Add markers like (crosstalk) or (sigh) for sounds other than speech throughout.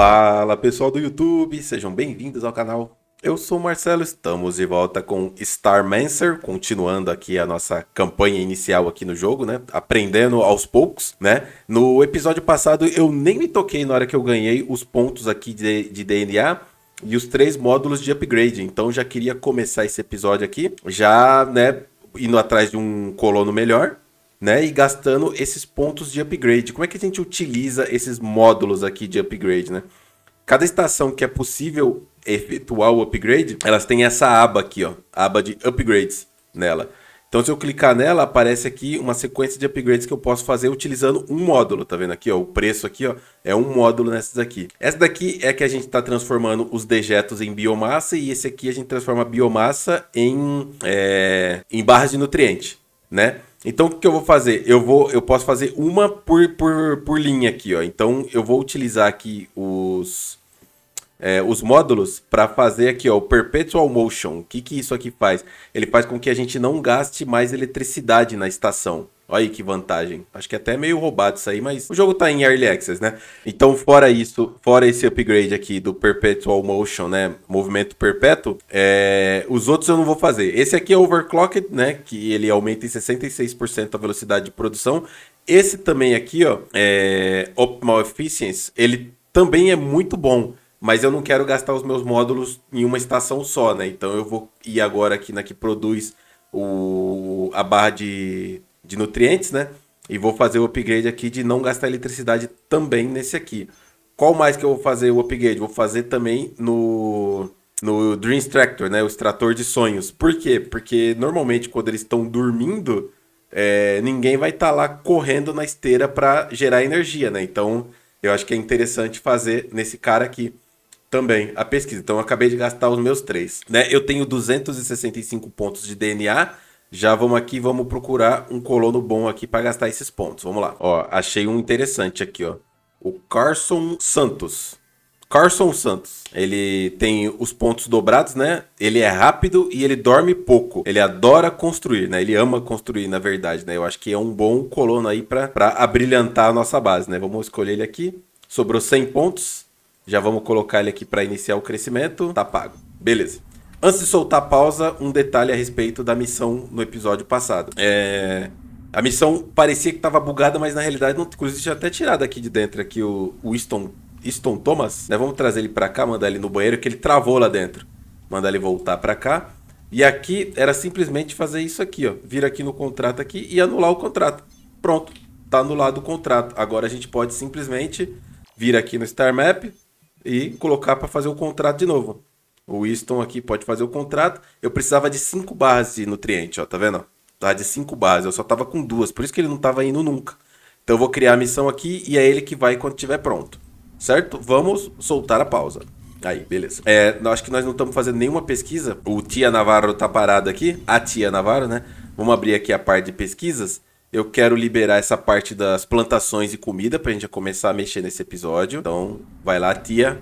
Fala pessoal do YouTube, sejam bem-vindos ao canal. Eu sou o Marcelo, estamos de volta com Starmancer, continuando aqui a nossa campanha inicial aqui no jogo, né? Aprendendo aos poucos, né? No episódio passado eu nem me toquei na hora que eu ganhei os pontos aqui de, de DNA, e os três módulos de upgrade. Então já queria começar esse episódio aqui, já, né, indo atrás de um colono melhor, né? E gastando esses pontos de upgrade. Como é que a gente utiliza esses módulos aqui de upgrade, né? Cada estação que é possível efetuar o upgrade, elas têm essa aba aqui, ó, aba de upgrades nela. Então, se eu clicar nela, aparece aqui uma sequência de upgrades que eu posso fazer utilizando um módulo. Tá vendo aqui, ó? O preço aqui, ó, é um módulo nessas daqui. Essa daqui é que a gente está transformando os dejetos em biomassa e esse aqui a gente transforma a biomassa em, é, em barras de nutriente, né? Então o que eu vou fazer? Eu vou, eu posso fazer uma por, por, por linha aqui, ó. Então eu vou utilizar aqui os é, os módulos para fazer aqui ó, o Perpetual Motion. O que, que isso aqui faz? Ele faz com que a gente não gaste mais eletricidade na estação. Olha aí que vantagem. Acho que é até é meio roubado isso aí, mas o jogo tá em Early Access, né? Então, fora isso, fora esse upgrade aqui do Perpetual Motion, né? Movimento perpétuo, é... os outros eu não vou fazer. Esse aqui é Overclocked, né? Que ele aumenta em 66% a velocidade de produção. Esse também aqui, ó, é... Optimal Efficiency, ele também é muito bom mas eu não quero gastar os meus módulos em uma estação só, né? Então eu vou ir agora aqui na que produz o, a barra de de nutrientes, né? E vou fazer o upgrade aqui de não gastar eletricidade também nesse aqui. Qual mais que eu vou fazer o upgrade? Vou fazer também no, no Dream Extractor, né? O extrator de sonhos. Por quê? Porque normalmente quando eles estão dormindo, é, ninguém vai estar tá lá correndo na esteira para gerar energia, né? Então eu acho que é interessante fazer nesse cara aqui também a pesquisa. Então eu acabei de gastar os meus três, né? Eu tenho 265 pontos de DNA já vamos aqui, vamos procurar um colono bom aqui para gastar esses pontos. Vamos lá. Ó, achei um interessante aqui, ó. O Carson Santos. Carson Santos. Ele tem os pontos dobrados, né? Ele é rápido e ele dorme pouco. Ele adora construir, né? Ele ama construir, na verdade, né? Eu acho que é um bom colono aí para abrilhantar a nossa base, né? Vamos escolher ele aqui. Sobrou 100 pontos. Já vamos colocar ele aqui para iniciar o crescimento. Tá pago. Beleza. Antes de soltar a pausa, um detalhe a respeito da missão no episódio passado. É, a missão parecia que estava bugada, mas na realidade, não, inclusive, tinha até tirado aqui de dentro aqui o, o Easton, Thomas. Né? Vamos trazer ele para cá, mandar ele no banheiro, que ele travou lá dentro. Mandar ele voltar para cá. E aqui era simplesmente fazer isso aqui, ó. Vir aqui no contrato aqui e anular o contrato. Pronto, tá anulado o contrato. Agora a gente pode simplesmente vir aqui no Star Map e colocar para fazer o contrato de novo. O Winston aqui pode fazer o contrato. Eu precisava de cinco barras de nutriente, ó, tá vendo? Tá de cinco barras, eu só tava com duas, por isso que ele não tava indo nunca. Então eu vou criar a missão aqui e é ele que vai quando tiver pronto. Certo? Vamos soltar a pausa. Aí, beleza. É, acho que nós não estamos fazendo nenhuma pesquisa. O Tia Navarro tá parado aqui. A Tia Navarro, né? Vamos abrir aqui a parte de pesquisas. Eu quero liberar essa parte das plantações e comida pra gente começar a mexer nesse episódio. Então, vai lá, Tia.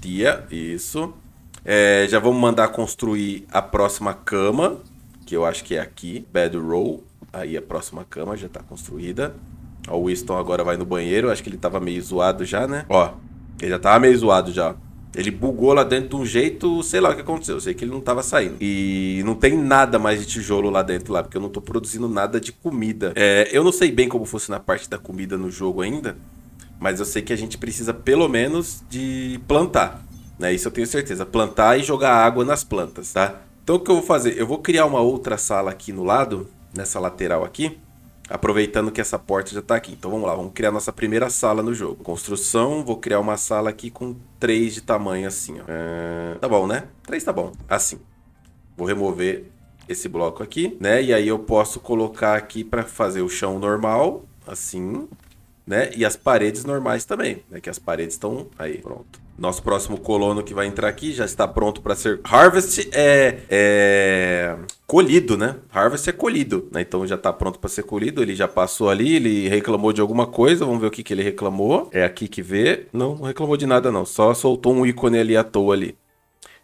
Tia, isso. É, já vamos mandar construir a próxima cama, que eu acho que é aqui, bedroll. Aí a próxima cama já está construída. Ó, o Winston agora vai no banheiro, acho que ele estava meio zoado já, né? Ó, ele já estava meio zoado já. Ele bugou lá dentro de um jeito, sei lá o que aconteceu, eu sei que ele não estava saindo. E não tem nada mais de tijolo lá dentro lá, porque eu não estou produzindo nada de comida. É, eu não sei bem como fosse na parte da comida no jogo ainda, mas eu sei que a gente precisa pelo menos de plantar né? Isso eu tenho certeza. Plantar e jogar água nas plantas, tá? Então o que eu vou fazer? Eu vou criar uma outra sala aqui no lado, nessa lateral aqui, aproveitando que essa porta já está aqui. Então vamos lá, vamos criar nossa primeira sala no jogo. Construção, vou criar uma sala aqui com três de tamanho assim, ó. É... Tá bom, né? Três tá bom, assim. Vou remover esse bloco aqui, né? E aí eu posso colocar aqui para fazer o chão normal, assim né? E as paredes normais também, né? Que as paredes estão aí, pronto. Nosso próximo colono que vai entrar aqui já está pronto para ser. Harvest é, é colhido, né? Harvest é colhido, né? Então já está pronto para ser colhido. Ele já passou ali, ele reclamou de alguma coisa. Vamos ver o que, que ele reclamou. É aqui que vê. Não, não reclamou de nada, não. Só soltou um ícone ali à toa ali.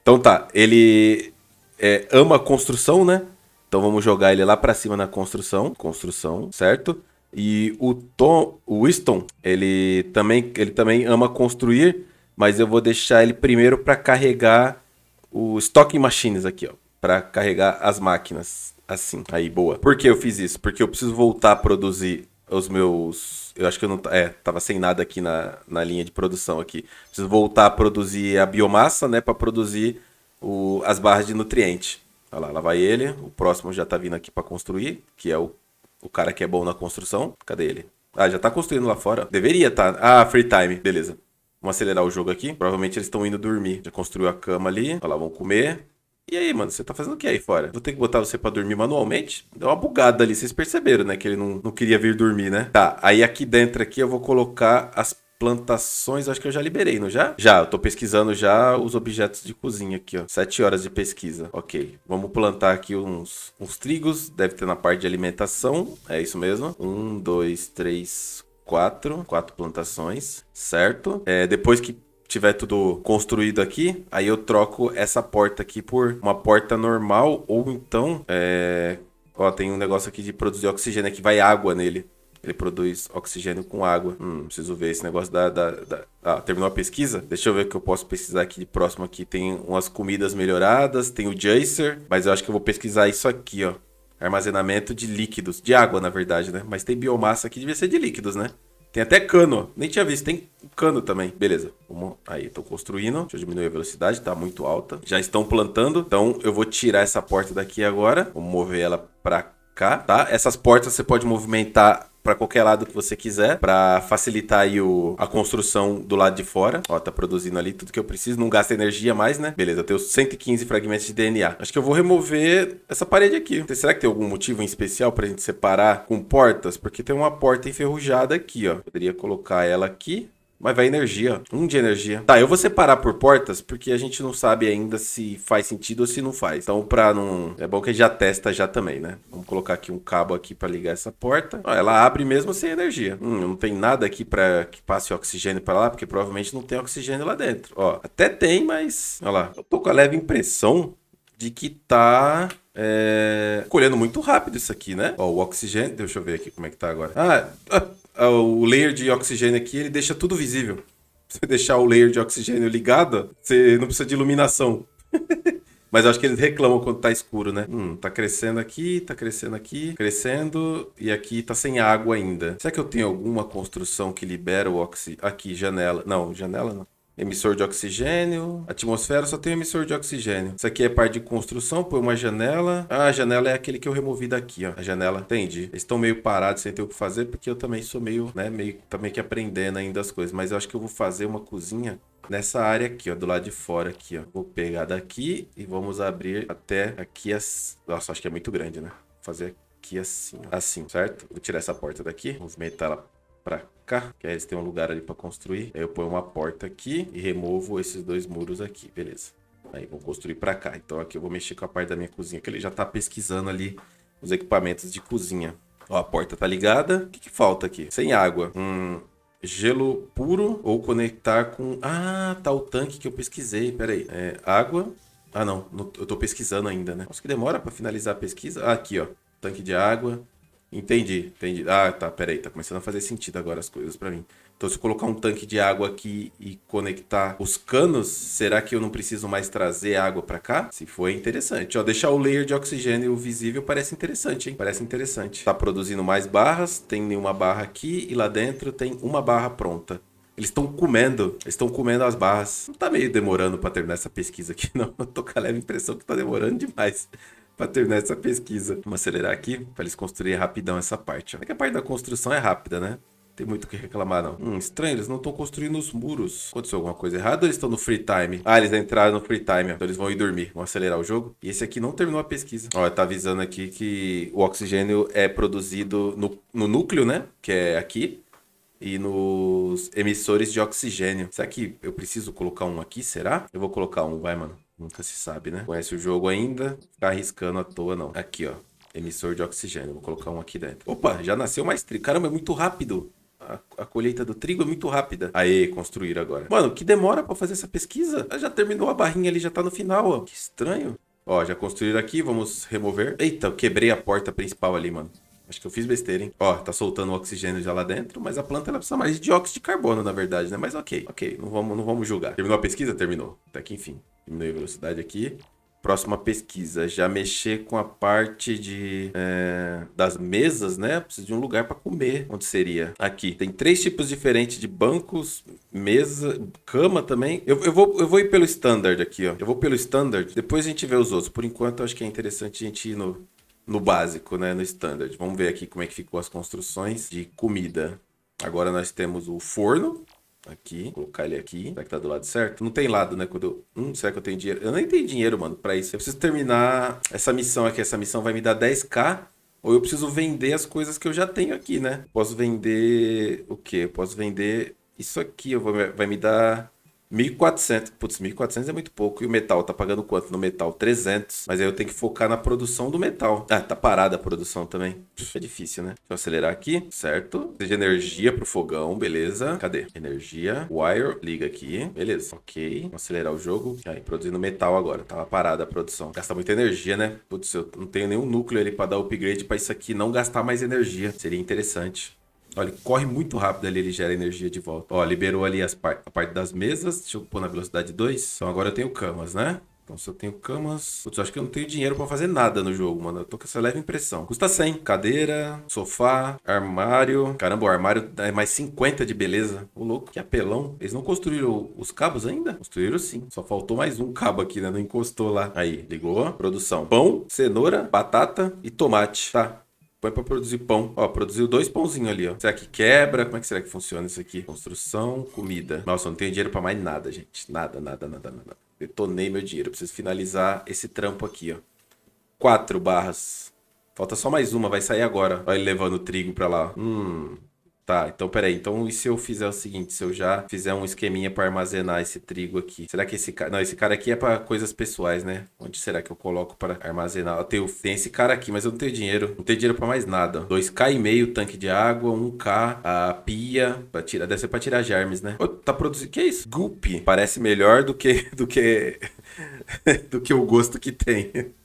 Então tá, ele é, ama a construção, né? Então vamos jogar ele lá para cima na construção. Construção, certo? E o Tom, o Winston, ele também, ele também ama construir, mas eu vou deixar ele primeiro para carregar o Stocking Machines aqui, ó, para carregar as máquinas. Assim, aí boa. Por que eu fiz isso? Porque eu preciso voltar a produzir os meus. Eu acho que eu não. É, tava sem nada aqui na, na linha de produção aqui. Preciso voltar a produzir a biomassa, né? para produzir o, as barras de nutriente. Olha lá, lá vai ele. O próximo já tá vindo aqui para construir, que é o o cara que é bom na construção, cadê ele? Ah, já tá construindo lá fora. Deveria tá. Ah, free time, beleza. Vamos acelerar o jogo aqui. Provavelmente eles estão indo dormir. Já construiu a cama ali. Olha lá, vão comer. E aí, mano, você tá fazendo o que aí fora? Vou ter que botar você pra dormir manualmente? Deu uma bugada ali, vocês perceberam, né? Que ele não, não queria vir dormir, né? Tá, aí aqui dentro aqui eu vou colocar as plantações, acho que eu já liberei, não já? Já, eu tô pesquisando já os objetos de cozinha aqui, ó. Sete horas de pesquisa. Ok, vamos plantar aqui uns, uns trigos, deve ter na parte de alimentação, é isso mesmo. Um, dois, três, quatro, quatro plantações, certo? É, depois que tiver tudo construído aqui, aí eu troco essa porta aqui por uma porta normal ou então, é... Ó, tem um negócio aqui de produzir oxigênio, é que vai água nele. Ele produz oxigênio com água. Hum, preciso ver esse negócio da, da, da... Ah, terminou a pesquisa? Deixa eu ver o que eu posso pesquisar aqui de próximo aqui. Tem umas comidas melhoradas, tem o Jacer, mas eu acho que eu vou pesquisar isso aqui, ó. Armazenamento de líquidos, de água, na verdade, né? Mas tem biomassa aqui, devia ser de líquidos, né? Tem até cano, nem tinha visto, tem cano também. Beleza, vamos. Aí, tô construindo. Deixa eu diminuir a velocidade, tá muito alta. Já estão plantando, então eu vou tirar essa porta daqui agora. Vou mover ela pra cá, tá? Essas portas você pode movimentar para qualquer lado que você quiser, para facilitar aí o, a construção do lado de fora. Ó, tá produzindo ali tudo que eu preciso, não gasta energia mais, né? Beleza, eu tenho 115 fragmentos de DNA. Acho que eu vou remover essa parede aqui. Será que tem algum motivo em especial pra gente separar com portas? Porque tem uma porta enferrujada aqui, ó. Poderia colocar ela aqui mas vai energia. Um de energia. Tá, eu vou separar por portas, porque a gente não sabe ainda se faz sentido ou se não faz. Então, pra não. É bom que já testa já também, né? Vamos colocar aqui um cabo aqui para ligar essa porta. Ó, ela abre mesmo sem energia. Hum, não tem nada aqui para que passe oxigênio para lá, porque provavelmente não tem oxigênio lá dentro. Ó, até tem, mas. Olha lá. Eu tô com a leve impressão de que tá é... colhendo muito rápido isso aqui, né? Ó, o oxigênio. Deixa eu ver aqui como é que tá agora. Ah, ah ah, o layer de oxigênio aqui, ele deixa tudo visível. (laughs) Se você deixar o layer de oxigênio ligado, você não precisa de iluminação. (laughs) Mas eu acho que eles reclamam quando tá escuro, né? Hum, tá crescendo aqui, tá crescendo aqui, crescendo e aqui tá sem água ainda. Será que eu tenho alguma construção que libera o oxi... Aqui, janela. Não, janela não emissor de oxigênio. Atmosfera só tem emissor de oxigênio. Isso aqui é parte de construção, põe uma janela. Ah, a janela é aquele que eu removi daqui, ó. A janela, entendi. Eles estão meio parados sem ter o que fazer, porque eu também sou meio, né, meio, também que aprendendo ainda as coisas. Mas eu acho que eu vou fazer uma cozinha nessa área aqui, ó, do lado de fora aqui, ó. Vou pegar daqui e vamos abrir até aqui as... Nossa, acho que é muito grande, né? Vou fazer aqui assim, ó. Assim, certo? Vou tirar essa porta daqui, movimentar ela para cá, que aí eles têm um lugar ali para construir. Aí eu ponho uma porta aqui e removo esses dois muros aqui, beleza. Aí vou construir para cá. Então aqui eu vou mexer com a parte da minha cozinha, que ele já tá pesquisando ali os equipamentos de cozinha. Ó, a porta tá ligada. O que, que falta aqui? Sem água. Hum, gelo puro ou conectar com... Ah, tá o tanque que eu pesquisei. Pera aí. É, água. Ah, não. Eu tô pesquisando ainda, né? Nossa, que demora para finalizar a pesquisa. Ah, aqui, ó. Tanque de água. Entendi, entendi. Ah, tá, peraí, tá começando a fazer sentido agora as coisas para mim. Então, se eu colocar um tanque de água aqui e conectar os canos, será que eu não preciso mais trazer água para cá? Se for, é interessante. Ó, deixar o layer de oxigênio visível parece interessante, hein? Parece interessante. Tá produzindo mais barras, tem nenhuma barra aqui e lá dentro tem uma barra pronta. Eles estão comendo, eles estão comendo as barras. Não tá meio demorando para terminar essa pesquisa aqui, (laughs) não. Eu tô com a leve impressão que tá demorando demais para terminar essa pesquisa. Vamos acelerar aqui para eles construírem rapidão essa parte. Ó. É que a parte da construção é rápida, né? Tem muito o que reclamar, não. Hum, estranho, eles não estão construindo os muros. Aconteceu alguma coisa errada ou eles estão no free time? Ah, eles entraram no free time. Então eles vão ir dormir. Vão acelerar o jogo. E esse aqui não terminou a pesquisa. Ó, tá avisando aqui que o oxigênio é produzido no, no núcleo, né? Que é aqui e nos emissores de oxigênio. Será que eu preciso colocar um aqui? Será? Eu vou colocar um, vai, mano. Nunca se sabe, né? Conhece o jogo ainda, ficar arriscando à toa, não. Aqui, ó. Emissor de oxigênio. Vou colocar um aqui dentro. Opa, já nasceu mais trigo. Caramba, é muito rápido. A, a, colheita do trigo é muito rápida. Aê, construir agora. Mano, que demora pra fazer essa pesquisa? Ela ah, já terminou a barrinha ali, já tá no final, ó. Que estranho. Ó, já construíram aqui, vamos remover. Eita, eu quebrei a porta principal ali, mano. Acho que eu fiz besteira, hein? Ó, tá soltando oxigênio já lá dentro, mas a planta ela precisa mais de dióxido de carbono, na verdade, né? Mas ok, ok, não vamos, não vamos julgar. Terminou a pesquisa? Terminou. Até que enfim. Diminui a velocidade aqui. Próxima pesquisa, já mexer com a parte de é, das mesas, né? Preciso de um lugar para comer. Onde seria? Aqui. Tem três tipos diferentes de bancos, mesa, cama também. Eu, eu, vou, eu vou ir pelo standard aqui, ó. Eu vou pelo standard. Depois a gente vê os outros. Por enquanto, acho que é interessante a gente ir no, no básico, né? No standard. Vamos ver aqui como é que ficou as construções de comida. Agora nós temos o forno. Aqui, Vou colocar ele aqui. Será que tá do lado certo? Não tem lado, né? Quando eu... Hum, será que eu tenho dinheiro? Eu nem tenho dinheiro, mano, pra isso. Eu preciso terminar essa missão aqui. Essa missão vai me dar 10k. Ou eu preciso vender as coisas que eu já tenho aqui, né? Posso vender... O quê? Eu posso vender... Isso aqui eu vou... vai me dar... 1.400, putz, 1.400 é muito pouco. E o metal, tá pagando quanto no metal? 300. Mas aí eu tenho que focar na produção do metal. Ah, tá parada a produção também. É difícil, né? Deixa eu acelerar aqui, certo? Seja energia pro fogão, beleza. Cadê? Energia, wire, liga aqui, beleza. Ok, vamos acelerar o jogo. Aí, produzindo metal agora. Tava tá parada a produção. Gasta muita energia, né? Putz, eu não tenho nenhum núcleo ali pra dar upgrade pra isso aqui não gastar mais energia. Seria interessante. Olha, corre muito rápido ali, ele gera energia de volta. Ó, liberou ali as par a parte das mesas. Deixa eu pôr na velocidade 2. Então agora eu tenho camas, né? Então, se eu tenho camas... Putz, eu acho que eu não tenho dinheiro para fazer nada no jogo, mano. Eu tô com essa leve impressão. Custa 100. Cadeira, sofá, armário... Caramba, o armário é mais 50 de beleza. Ô, louco. Que apelão. Eles não construíram os cabos ainda? Construíram sim. Só faltou mais um cabo aqui, né? Não encostou lá. Aí, ligou. Produção. Pão, cenoura, batata e tomate. Tá. Põe pra produzir pão. Ó, produziu dois pãozinhos ali, ó. Será que quebra? Como é que será que funciona isso aqui? Construção, comida. Nossa, eu não tenho dinheiro pra mais nada, gente. Nada, nada, nada, nada. Detonei meu dinheiro. Preciso finalizar esse trampo aqui, ó. Quatro barras. Falta só mais uma, vai sair agora. Olha ele levando o trigo pra lá. Hum, Tá, então peraí. Então e se eu fizer o seguinte? Se eu já fizer um esqueminha para armazenar esse trigo aqui? Será que esse cara. Não, esse cara aqui é para coisas pessoais, né? Onde será que eu coloco para armazenar? Eu tenho... Tem esse cara aqui, mas eu não tenho dinheiro. Não tenho dinheiro para mais nada. 2k e meio tanque de água, 1k, a pia. Pra tirar... Deve ser para tirar germes, né? Oh, tá produzindo. Que é isso? Goop. Parece melhor do que. do que. (laughs) do que o gosto que tem. (laughs)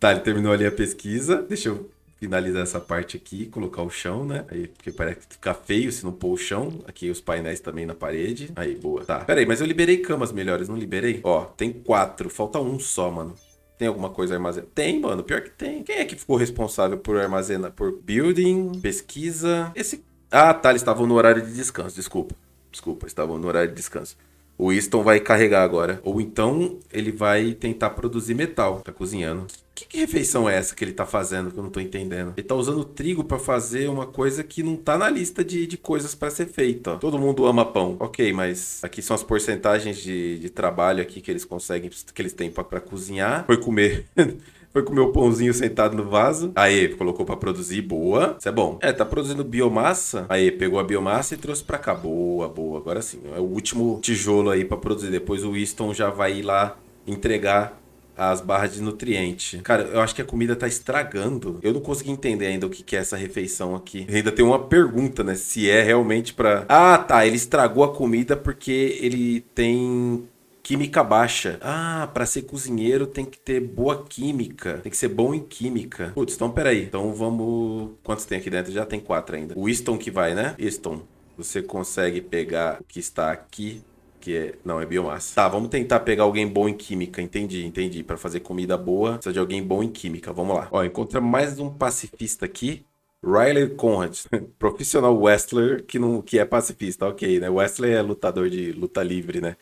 Tá, ele terminou ali a pesquisa. Deixa eu finalizar essa parte aqui, colocar o chão, né? Aí, porque parece que fica feio se não pôr o chão. Aqui os painéis também na parede. Aí, boa. Tá. Pera aí, mas eu liberei camas melhores, não liberei? Ó, tem quatro. Falta um só, mano. Tem alguma coisa armazenada? Tem, mano. Pior que tem. Quem é que ficou responsável por armazenar? Por building, pesquisa. Esse. Ah, tá. Eles estavam no horário de descanso. Desculpa. Desculpa, estavam no horário de descanso. O Winston vai carregar agora. Ou então ele vai tentar produzir metal. Tá cozinhando. Que, que refeição é essa que ele tá fazendo que eu não tô entendendo? Ele tá usando trigo para fazer uma coisa que não tá na lista de, de coisas para ser feita. Todo mundo ama pão. Ok, mas aqui são as porcentagens de, de trabalho aqui que eles conseguem, que eles têm para cozinhar. Foi comer. (laughs) Foi comer o pãozinho sentado no vaso. Aí, colocou para produzir, boa. Isso é bom. É, tá produzindo biomassa. Aí, pegou a biomassa e trouxe para cá. Boa, boa. Agora sim, é o último tijolo aí para produzir. Depois o Winston já vai ir lá entregar as barras de nutriente. Cara, eu acho que a comida tá estragando. Eu não consegui entender ainda o que, é essa refeição aqui. Eu ainda tem uma pergunta, né? Se é realmente pra. Ah, tá. Ele estragou a comida porque ele tem química baixa. Ah, para ser cozinheiro tem que ter boa química, tem que ser bom em química. Putz, então peraí. Então vamos. Quantos tem aqui dentro? Já tem quatro ainda. O Easton que vai, né? Easton. Você consegue pegar o que está aqui que é... Não, é biomassa. Tá, vamos tentar pegar alguém bom em química. Entendi, entendi. Para fazer comida boa, precisa de alguém bom em química. Vamos lá. Ó, encontra mais um pacifista aqui. Riley Conrad, (laughs) profissional wrestler que, não, que é pacifista, ok, né? Wrestler é lutador de luta livre, né?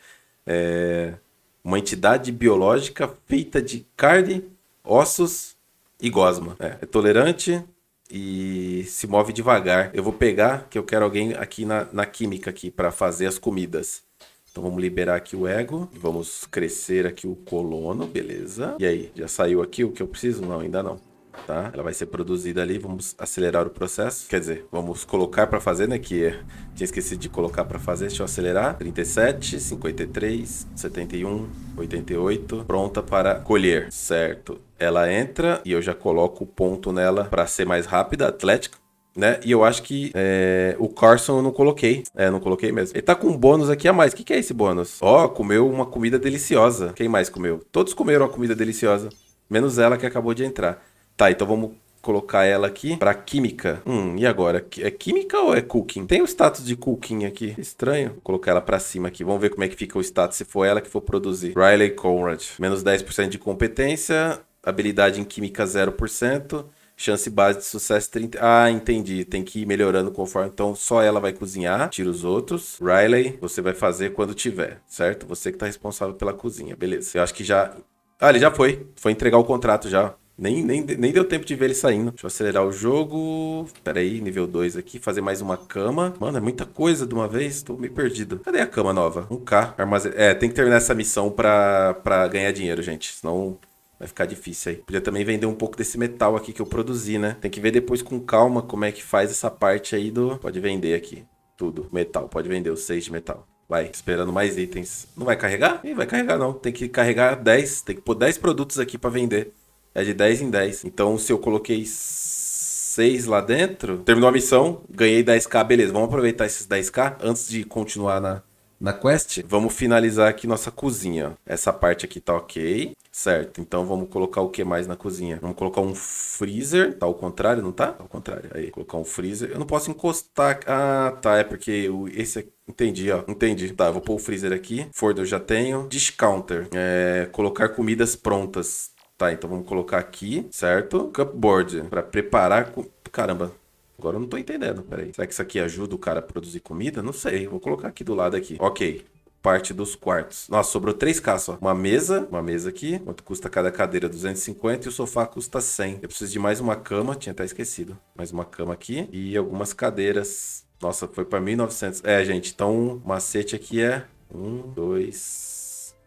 é, uma entidade biológica feita de carne, ossos e gosma. É, é, tolerante e se move devagar. Eu vou pegar, que eu quero alguém aqui na, na química aqui para fazer as comidas. Então vamos liberar aqui o ego, vamos crescer aqui o colono, beleza. E aí, já saiu aqui o que eu preciso? Não, ainda não tá? Ela vai ser produzida ali, vamos acelerar o processo. Quer dizer, vamos colocar para fazer, né? Que tinha esquecido de colocar para fazer, deixa eu acelerar. 37, 53, 71, 88, pronta para colher, certo? Ela entra e eu já coloco o ponto nela para ser mais rápida, atlética. Né? E eu acho que é, o Carson eu não coloquei. É, não coloquei mesmo. Ele tá com um bônus aqui a mais. O que, que é esse bônus? Ó, oh, comeu uma comida deliciosa. Quem mais comeu? Todos comeram uma comida deliciosa. Menos ela que acabou de entrar. Tá, então vamos colocar ela aqui para química. Hum, e agora? É química ou é cooking? Tem o status de cooking aqui. Estranho. Vou colocar ela para cima aqui. Vamos ver como é que fica o status se for ela que for produzir. Riley Conrad. Menos 10% de competência. Habilidade em química 0%. Chance base de sucesso 30. Ah, entendi. Tem que ir melhorando conforme. Então, só ela vai cozinhar. Tira os outros. Riley, você vai fazer quando tiver, certo? Você que tá responsável pela cozinha. Beleza. Eu acho que já. Ah, ele já foi. Foi entregar o contrato já. Nem, nem, nem deu tempo de ver ele saindo. Deixa eu acelerar o jogo. Pera aí, nível 2 aqui. Fazer mais uma cama. Mano, é muita coisa de uma vez. Tô meio perdido. Cadê a cama nova? 1K. Armazen... É, tem que terminar essa missão pra, pra ganhar dinheiro, gente. Senão Vai ficar difícil aí. Podia também vender um pouco desse metal aqui que eu produzi, né? Tem que ver depois com calma como é que faz essa parte aí do... Pode vender aqui. Tudo. Metal. Pode vender os seis de metal. Vai. Esperando mais itens. Não vai carregar? Ih, vai carregar não. Tem que carregar 10. Tem que pôr 10 produtos aqui pra vender é de 10 em 10. Então, se eu coloquei 6 lá dentro, terminou a missão, ganhei 10k, beleza. Vamos aproveitar esses 10k antes de continuar na, na quest. Vamos finalizar aqui nossa cozinha. Essa parte aqui tá ok. Certo, então vamos colocar o que mais na cozinha? Vamos colocar um freezer. Tá ao contrário, não tá? Tá ao contrário. Aí, colocar um freezer. Eu não posso encostar. Ah, tá. É porque o, esse aqui. Entendi, ó. Entendi. Tá, vou pôr o freezer aqui. Ford eu já tenho. Discounter. É, colocar comidas prontas. Tá, então vamos colocar aqui, certo? Cupboard, para preparar... Com... Caramba, Agora eu não tô entendendo, peraí. Será que isso aqui ajuda o cara a produzir comida? Não sei, vou colocar aqui do lado aqui. Ok, parte dos quartos. Nossa, sobrou 3K só. Uma mesa, uma mesa aqui. Quanto custa cada cadeira? 250 e o sofá custa 100. Eu preciso de mais uma cama, tinha até esquecido. Mais uma cama aqui e algumas cadeiras. Nossa, foi para 1.900. É, gente, então o macete aqui é... Um, dois,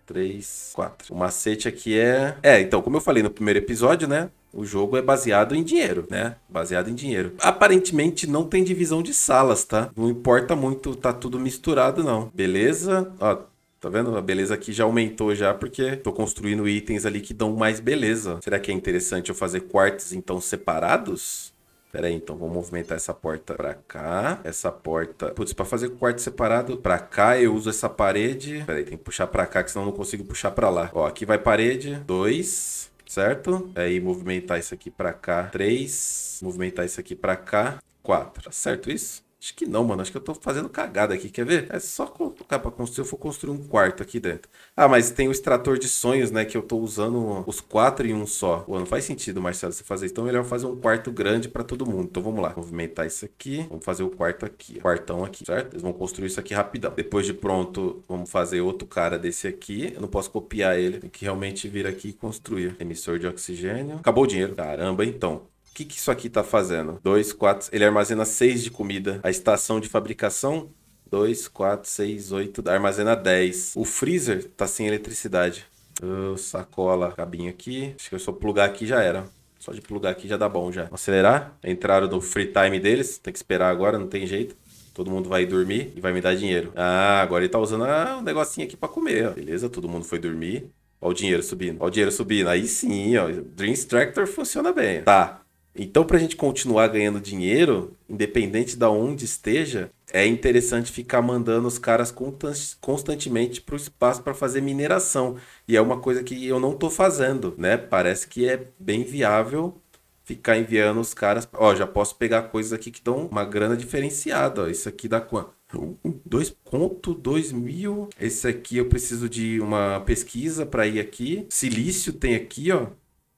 três, quatro. O macete aqui é. É, então, como eu falei no primeiro episódio, né? O jogo é baseado em dinheiro, né? Baseado em dinheiro. Aparentemente não tem divisão de salas, tá? Não importa muito, tá tudo misturado, não. Beleza? Ó, Tá vendo? A beleza aqui já aumentou já, porque tô construindo itens ali que dão mais beleza. Será que é interessante eu fazer quartos, então, separados? Pera aí, então vou movimentar essa porta pra cá. Essa porta. Putz, pra fazer quarto separado, pra cá eu uso essa parede. Pera aí, tem que puxar pra cá, que senão eu não consigo puxar pra lá. Ó, aqui vai parede. Dois certo? Aí é, movimentar isso aqui para cá, três movimentar isso aqui para cá, quatro Tá certo isso? Acho que não, mano. Acho que eu tô fazendo cagada aqui. Quer ver? É só colocar pra construir. Eu vou construir um quarto aqui dentro. Ah, mas tem o extrator de sonhos, né? Que eu tô usando os quatro em um só. Pô, não faz sentido, Marcelo, você fazer isso. Então, é melhor fazer um quarto grande pra todo mundo. Então, vamos lá. Movimentar isso aqui. Vamos fazer o quarto aqui. Ó. Quartão aqui, certo? Eles vão construir isso aqui rapidão. Depois de pronto, vamos fazer outro cara desse aqui. Eu não posso copiar ele. Tem que realmente vir aqui e construir. Emissor de oxigênio. Acabou o dinheiro. Caramba, então. O que, que isso aqui está fazendo? 2, 4. Ele armazena 6 de comida. A estação de fabricação 2, 4, 6, 8, armazena 10. O freezer tá sem eletricidade. sacola, cabinho aqui. Acho que eu só plugar aqui já era. Só de plugar aqui já dá bom já. Vou acelerar. Entraram no free time deles. Tem que esperar agora, não tem jeito. Todo mundo vai dormir e vai me dar dinheiro. Ah, agora ele tá usando ah, um negocinho aqui pra comer. Ó. Beleza, todo mundo foi dormir. Olha o dinheiro subindo. Olha o dinheiro subindo. Aí sim, ó. Dream Tractor funciona bem. Tá, então, para a gente continuar ganhando dinheiro, independente da onde esteja, é interessante ficar mandando os caras constantemente para o espaço para fazer mineração. E é uma coisa que eu não estou fazendo, né? Parece que é bem viável ficar enviando os caras. Ó, já posso pegar coisas aqui que dão uma grana diferenciada. Ó. Isso aqui dá quanto? 2.2 mil. Esse aqui eu preciso de uma pesquisa para ir aqui. Silício tem aqui, ó.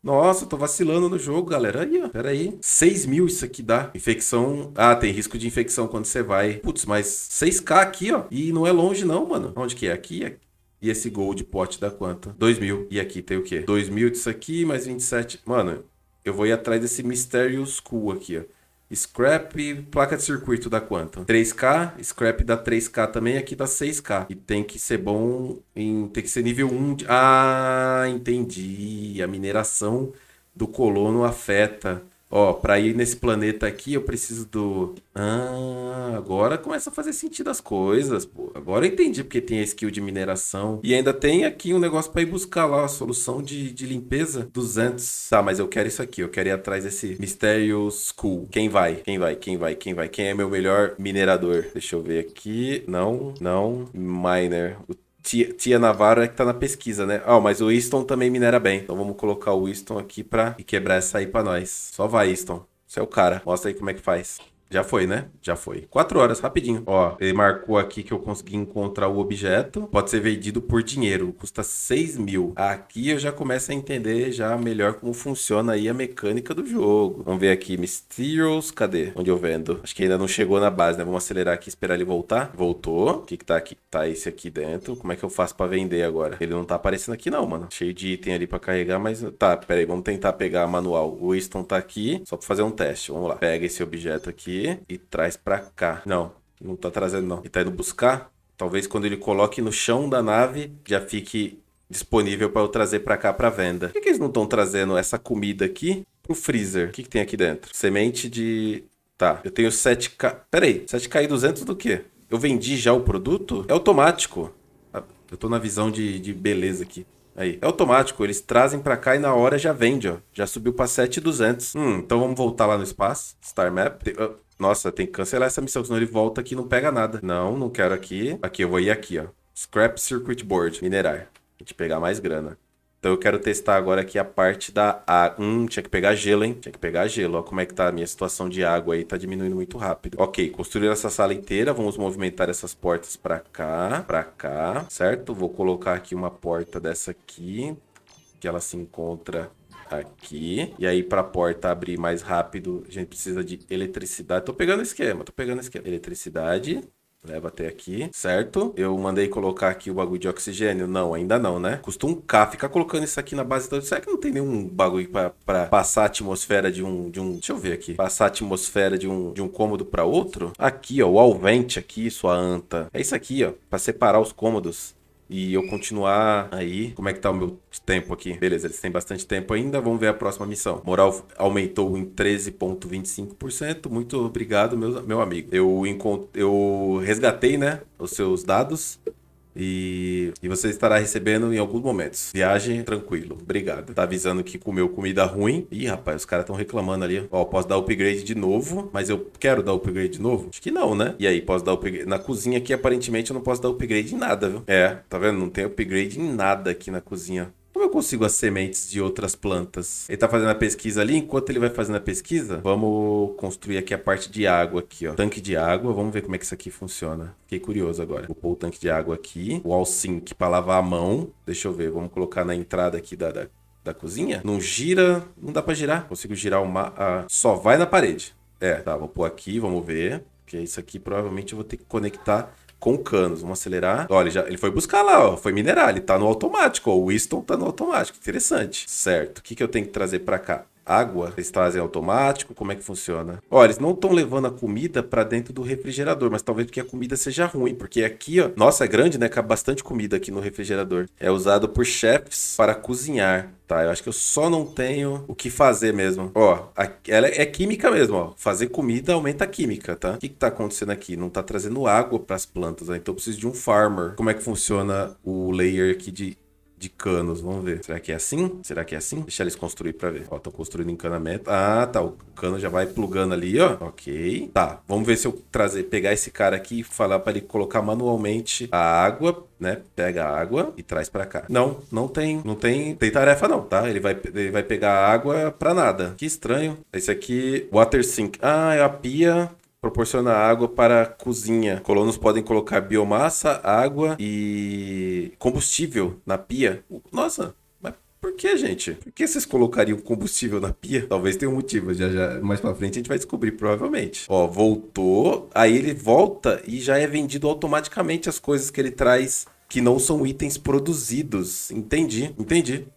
Nossa, tô vacilando no jogo, galera. Aí, ó, aí. 6 mil isso aqui dá. Infecção. Ah, tem risco de infecção quando você vai. Putz, mas 6k aqui, ó. E não é longe, não, mano. Onde que é? Aqui, aqui. E esse gold pot dá quanto? 2 mil. E aqui tem o quê? 2 mil disso aqui, mais 27. Mano, eu vou ir atrás desse Mysterious Cool aqui, ó. Scrap, placa de circuito dá quanto? 3K, scrap dá 3K também, aqui dá 6K. E tem que ser bom em. Tem que ser nível 1. De... Ah, entendi. A mineração do colono afeta Ó, pra ir nesse planeta aqui, eu preciso do. Ah, agora começa a fazer sentido as coisas, pô. Agora eu entendi porque tem a skill de mineração. E ainda tem aqui um negócio pra ir buscar lá, a solução de, de limpeza. 200. Tá, mas eu quero isso aqui. Eu quero ir atrás desse Mysterio School. Quem vai? Quem vai? Quem vai? Quem vai? Quem é meu melhor minerador? Deixa eu ver aqui. Não, não. Miner. O tia, tia é que tá na pesquisa, né? Ah, mas o Easton também minera bem. Então vamos colocar o Easton aqui pra quebrar essa aí pra nós. Só vai, Easton. Você é o cara. Mostra aí como é que faz. Já foi, né? Já foi. Quatro horas, rapidinho. Ó, ele marcou aqui que eu consegui encontrar o objeto. Pode ser vendido por dinheiro. Custa 6 mil. Aqui eu já começo a entender já melhor como funciona aí a mecânica do jogo. Vamos ver aqui. Mysterious, cadê? Onde eu vendo? Acho que ainda não chegou na base, né? Vamos acelerar aqui, esperar ele voltar. Voltou. O que que tá aqui? Tá esse aqui dentro. Como é que eu faço pra vender agora? Ele não tá aparecendo aqui não, mano. Cheio de item ali pra carregar, mas... Tá, pera aí. Vamos tentar pegar manual. O Winston tá aqui. Só pra fazer um teste. Vamos lá. Pega esse objeto aqui e traz pra cá. Não, não tá trazendo não. Ele tá indo buscar. Talvez quando ele coloque no chão da nave, já fique disponível para eu trazer para cá para venda. Por que, que eles não estão trazendo essa comida aqui pro freezer? O que, que tem aqui dentro? Semente de... Tá, eu tenho 7k... Peraí, 7k e 200 do quê? Eu vendi já o produto? É automático. Ah, eu tô na visão de, de beleza aqui. Aí, é automático, eles trazem para cá e na hora já vende, ó. Já subiu para 7,200. Hum, então vamos voltar lá no espaço, Star Map. Ah, nossa, tem que cancelar essa missão, senão ele volta aqui e não pega nada. Não, não quero aqui. Aqui, eu vou ir aqui, ó. Scrap Circuit Board, minerar. A gente pegar mais grana. Então eu quero testar agora aqui a parte da água. Hum, tinha que pegar gelo, hein? Tinha que pegar gelo. Ó como é que tá a minha situação de água aí. Tá diminuindo muito rápido. Ok, construir essa sala inteira. Vamos movimentar essas portas pra cá, pra cá, certo? Vou colocar aqui uma porta dessa aqui. Que ela se encontra Aqui. E aí, para a porta abrir mais rápido, a gente precisa de eletricidade. Tô pegando o esquema, tô pegando o esquema. Eletricidade. Leva até aqui, certo? Eu mandei colocar aqui o bagulho de oxigênio? Não, ainda não, né? Custa um K ficar colocando isso aqui na base toda. Será que não tem nenhum bagulho para passar a atmosfera de um, de um... Deixa eu ver aqui. Passar a atmosfera de um, de um cômodo para outro? Aqui, ó. O alvente aqui, sua anta. É isso aqui, ó. para separar os cômodos e eu continuar aí. Como é que tá o meu tempo aqui? Beleza, eles têm bastante tempo ainda. Vamos ver a próxima missão. Moral aumentou em 13,25%. Muito obrigado, meu, meu amigo. Eu, encont... eu resgatei, né? Os seus dados. E, e você estará recebendo em alguns momentos. Viagem tranquilo. Obrigado. Tá avisando que comeu comida ruim. Ih, rapaz, os caras estão reclamando ali. Ó, posso dar upgrade de novo, mas eu quero dar upgrade de novo? Acho que não, né? E aí, posso dar upgrade. Na cozinha aqui, aparentemente, eu não posso dar upgrade em nada, viu? É, tá vendo? Não tem upgrade em nada aqui na cozinha. Como eu consigo as sementes de outras plantas? Ele tá fazendo a pesquisa ali. Enquanto ele vai fazendo a pesquisa, vamos construir aqui a parte de água aqui, ó. Tanque de água. Vamos ver como é que isso aqui funciona. Fiquei curioso agora. Vou pôr o tanque de água aqui. O sink para lavar a mão. Deixa eu ver. Vamos colocar na entrada aqui da, da, da cozinha. Não gira. Não dá para girar. Consigo girar uma... A... Só vai na parede. É, tá. Vou pôr aqui. Vamos ver. Porque isso aqui provavelmente eu vou ter que conectar com canos. Vamos acelerar. Olha, ele, já, ele foi buscar lá, ó, foi minerar. Ele tá no automático. Ó, o Winston tá no automático. Interessante. Certo. O que, que eu tenho que trazer para cá? água? Eles trazem automático? Como é que funciona? Ó, eles não estão levando a comida para dentro do refrigerador, mas talvez porque a comida seja ruim, porque aqui, ó, nossa, é grande, né? Cabe bastante comida aqui no refrigerador. É usado por chefs para cozinhar. Tá, eu acho que eu só não tenho o que fazer mesmo. Ó, a, ela é química mesmo, ó. Fazer comida aumenta a química, tá? O que, que tá acontecendo aqui? Não tá trazendo água para as plantas, né? Então eu preciso de um farmer. Como é que funciona o layer aqui de de canos. Vamos ver. Será que é assim? Será que é assim? Deixa eles construir pra ver. Ó, estão construindo encanamento. Ah, tá. O cano já vai plugando ali, ó. Ok. Tá. Vamos ver se eu trazer, pegar esse cara aqui e falar pra ele colocar manualmente a água, né? Pega a água e traz pra cá. Não, não tem. Não tem, tem tarefa não, tá? Ele vai, ele vai pegar a água pra nada. Que estranho. Esse aqui, water sink. Ah, é a pia proporciona água para a cozinha. Colonos podem colocar biomassa, água e combustível na pia. Nossa, por que, gente? Por que vocês colocariam combustível na pia? Talvez tenha um motivo, já, já mais pra frente a gente vai descobrir, provavelmente. Ó, voltou, aí ele volta e já é vendido automaticamente as coisas que ele traz que não são itens produzidos. Entendi, entendi.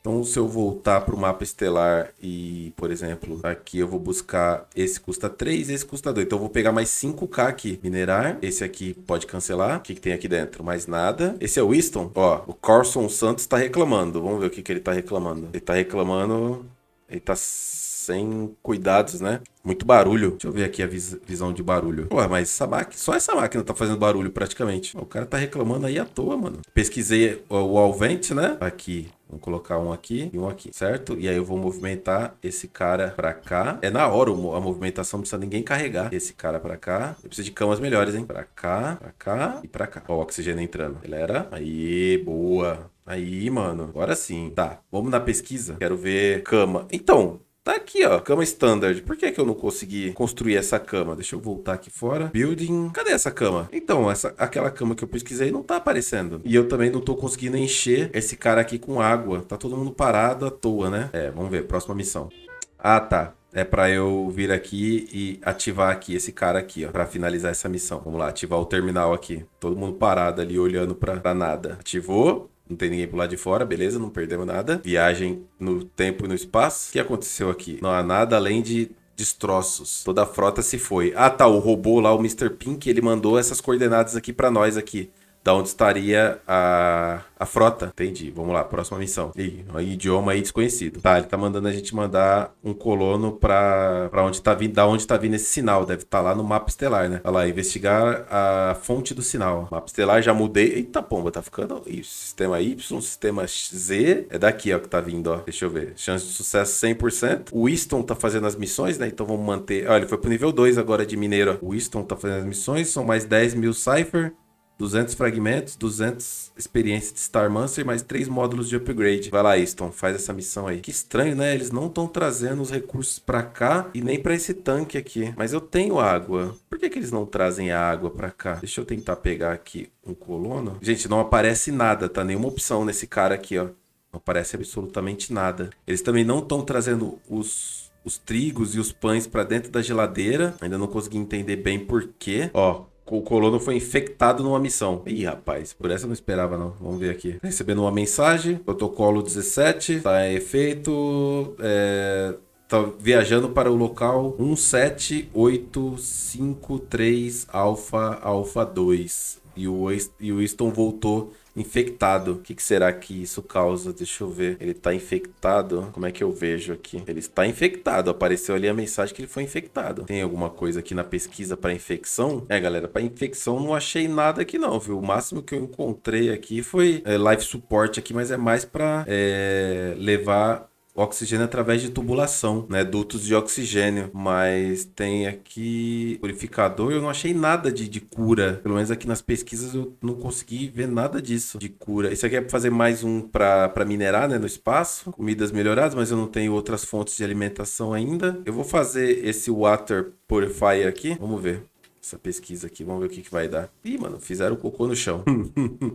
Então, se eu voltar para o mapa estelar e, por exemplo, aqui eu vou buscar esse custa 3, esse custa 2. Então, eu vou pegar mais 5k aqui, minerar. Esse aqui pode cancelar. O que, que tem aqui dentro? Mais nada. Esse é o Winston. Ó, o Carson Santos está reclamando. Vamos ver o que, que ele está reclamando. Ele está reclamando... Ele está sem cuidados, né? Muito barulho. Deixa eu ver aqui a vis visão de barulho. Ué, mas essa máquina, só essa máquina tá fazendo barulho praticamente. O cara tá reclamando aí à toa, mano. Pesquisei o, o Alvent, né? Aqui. Vou colocar um aqui e um aqui, certo? E aí eu vou movimentar esse cara pra cá. É na hora a movimentação, não precisa ninguém carregar. Esse cara pra cá. Eu preciso de camas melhores, hein? Pra cá, pra cá e pra cá. Ó, o oxigênio entrando. Galera, aí, boa. Aí, mano. Agora sim. Tá, vamos na pesquisa. Quero ver cama. Então, Tá aqui, ó, cama standard. Por que, é que eu não consegui construir essa cama? Deixa eu voltar aqui fora. Building. Cadê essa cama? Então, essa, aquela cama que eu pesquisei não tá aparecendo. E eu também não tô conseguindo encher esse cara aqui com água. Tá todo mundo parado à toa, né? É, vamos ver. Próxima missão. Ah, tá. É para eu vir aqui e ativar aqui esse cara aqui, ó, para finalizar essa missão. Vamos lá, ativar o terminal aqui. Todo mundo parado ali olhando para nada. Ativou não tem ninguém pro lado de fora, beleza, não perdemos nada. Viagem no tempo e no espaço. O que aconteceu aqui? Não há nada além de destroços. Toda a frota se foi. Ah, tá, o robô lá, o Mr. Pink, ele mandou essas coordenadas aqui para nós aqui da onde estaria a, a frota. Entendi. Vamos lá, próxima missão. Ih, um idioma aí desconhecido. Tá, ele tá mandando a gente mandar um colono pra, pra onde tá vindo, da onde tá vindo esse sinal. Deve estar tá lá no mapa estelar, né? Olha lá, investigar a fonte do sinal. Mapa estelar, já mudei. Eita pomba, tá ficando. sistema Y, sistema Z. É daqui, ó, que tá vindo, ó. Deixa eu ver. Chance de sucesso 100%. O Winston tá fazendo as missões, né? Então vamos manter. Olha, ele foi pro nível 2 agora de mineiro. O Winston tá fazendo as missões. São mais 10 mil cipher. 200 fragmentos, 200 experiências de Star Master e mais 3 módulos de upgrade. Vai lá, Easton, faz essa missão aí. Que estranho, né? Eles não estão trazendo os recursos para cá e nem para esse tanque aqui. Mas eu tenho água. Por que, que eles não trazem a água para cá? Deixa eu tentar pegar aqui um colono. Gente, não aparece nada, tá? Nenhuma opção nesse cara aqui, ó. Não aparece absolutamente nada. Eles também não estão trazendo os os trigos e os pães para dentro da geladeira. Ainda não consegui entender bem por quê. Ó, o colono foi infectado numa missão. Ih, rapaz, por essa eu não esperava, não. Vamos ver aqui. Recebendo uma mensagem, protocolo 17, tá em efeito. É tá viajando para o local 17853 Alpha Alpha 2. E o, e o Easton voltou infectado. O que, que, será que isso causa? Deixa eu ver. Ele tá infectado? Como é que eu vejo aqui? Ele está infectado. Apareceu ali a mensagem que ele foi infectado. Tem alguma coisa aqui na pesquisa para infecção? É, galera, para infecção não achei nada aqui não, viu? O máximo que eu encontrei aqui foi é, live support aqui, mas é mais para é, levar o oxigênio através de tubulação, né? Dutos de oxigênio. Mas tem aqui purificador. Eu não achei nada de, de cura. Pelo menos aqui nas pesquisas eu não consegui ver nada disso de cura. Isso aqui é para fazer mais um para minerar, né? No espaço. Comidas melhoradas, mas eu não tenho outras fontes de alimentação ainda. Eu vou fazer esse water purifier aqui. Vamos ver essa pesquisa aqui. Vamos ver o que, que vai dar. Ih, mano, fizeram cocô no chão.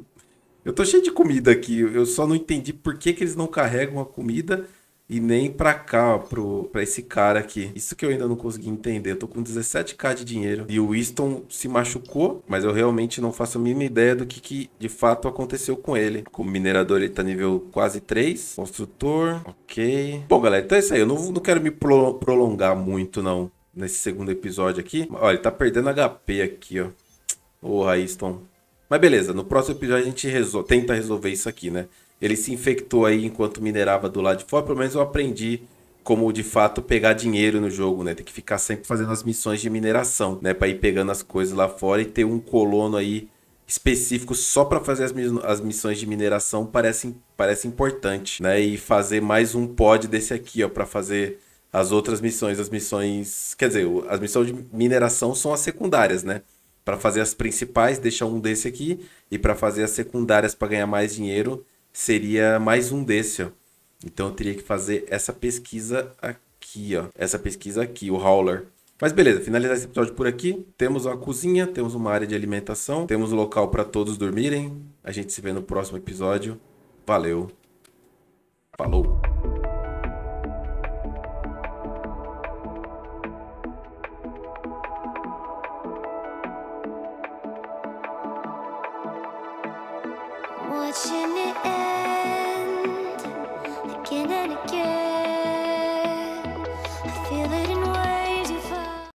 (laughs) eu tô cheio de comida aqui. Eu só não entendi por que, que eles não carregam a comida e nem pra cá, pro, pra esse cara aqui. Isso que eu ainda não consegui entender. Eu tô com 17k de dinheiro e o Winston se machucou, mas eu realmente não faço a mínima ideia do que, que de fato aconteceu com ele. Como minerador, ele tá nível quase 3. Construtor, ok. Bom, galera, então é isso aí. Eu não, não quero me pro, prolongar muito, não, nesse segundo episódio aqui. Olha, ele tá perdendo HP aqui, ó. Ô, Winston Mas beleza, no próximo episódio a gente resol... tenta resolver isso aqui, né? Ele se infectou aí enquanto minerava do lado de fora, pelo menos eu aprendi como de fato pegar dinheiro no jogo, né? Tem que ficar sempre fazendo as missões de mineração, né? Para ir pegando as coisas lá fora e ter um colono aí específico só para fazer as, as, missões de mineração parece, parece importante, né? E fazer mais um pod desse aqui, ó, para fazer as outras missões, as missões, quer dizer, as missões de mineração são as secundárias, né? Para fazer as principais, deixa um desse aqui e para fazer as secundárias para ganhar mais dinheiro, seria mais um desse, ó. Então eu teria que fazer essa pesquisa aqui, ó. Essa pesquisa aqui, o hauler. Mas beleza, finalizar esse episódio por aqui. Temos uma cozinha, temos uma área de alimentação, temos um local para todos dormirem. A gente se vê no próximo episódio. Valeu. Falou.